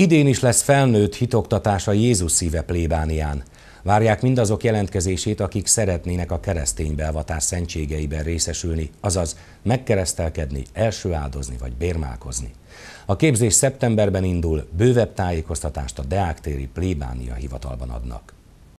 Idén is lesz felnőtt hitoktatása Jézus szíve plébánián. Várják mindazok jelentkezését, akik szeretnének a keresztény beavatás szentségeiben részesülni, azaz megkeresztelkedni, első áldozni vagy bérmálkozni. A képzés szeptemberben indul, bővebb tájékoztatást a Deáktéri plébánia hivatalban adnak.